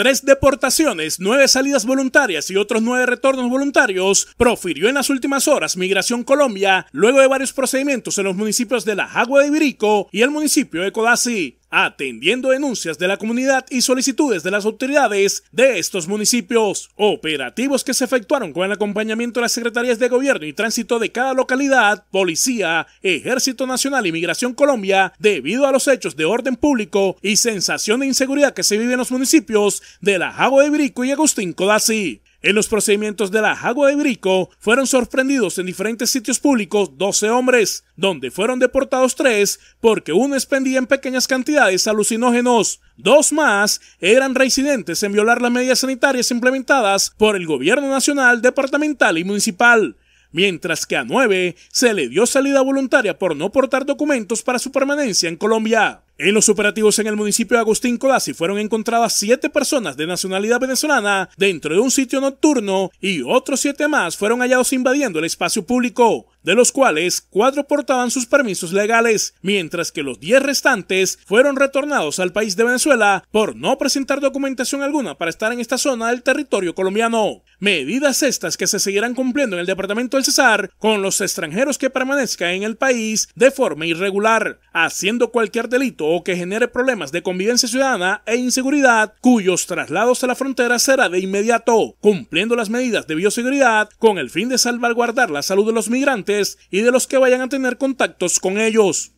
tres deportaciones, nueve salidas voluntarias y otros nueve retornos voluntarios, profirió en las últimas horas Migración Colombia, luego de varios procedimientos en los municipios de La Jagua de Ibirico y el municipio de Codazzi atendiendo denuncias de la comunidad y solicitudes de las autoridades de estos municipios. Operativos que se efectuaron con el acompañamiento de las secretarías de gobierno y tránsito de cada localidad, policía, Ejército Nacional y Migración Colombia, debido a los hechos de orden público y sensación de inseguridad que se vive en los municipios de La Jago de Brico y Agustín Codazzi. En los procedimientos de la Jagua de Brico fueron sorprendidos en diferentes sitios públicos 12 hombres, donde fueron deportados 3 porque uno expendía en pequeñas cantidades alucinógenos. Dos más eran residentes en violar las medidas sanitarias implementadas por el gobierno nacional, departamental y municipal mientras que a 9 se le dio salida voluntaria por no portar documentos para su permanencia en Colombia. En los operativos en el municipio de Agustín Colasi fueron encontradas siete personas de nacionalidad venezolana dentro de un sitio nocturno y otros siete más fueron hallados invadiendo el espacio público, de los cuales cuatro portaban sus permisos legales, mientras que los diez restantes fueron retornados al país de Venezuela por no presentar documentación alguna para estar en esta zona del territorio colombiano. Medidas estas que se seguirán cumpliendo en el departamento del Cesar con los extranjeros que permanezcan en el país de forma irregular haciendo cualquier delito o que genere problemas de convivencia ciudadana e inseguridad, cuyos traslados a la frontera será de inmediato, cumpliendo las medidas de bioseguridad con el fin de salvaguardar la salud de los migrantes y de los que vayan a tener contactos con ellos.